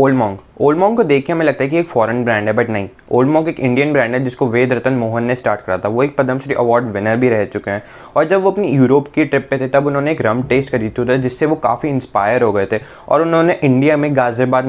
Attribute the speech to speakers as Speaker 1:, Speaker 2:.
Speaker 1: old मॉन्ग old मॉन्ग को देख के हमें लगता है कि एक फॉरेन ब्रांड है बट नहीं ओल्ड मॉन्ग एक इंडियन ब्रांड है जिसको वेद रतन मोहन ने स्टार्ट करा था वो एक पद्मश्री अवार्ड विनर भी रह चुके हैं और जब वो अपनी यूरोप की ट्रिप पे थे तब उन्होंने एक रम टेस्ट करी थी जिससे वो काफ़ी इंस्पायर हो गए थे और उन्होंने इंडिया में गाजियाबाद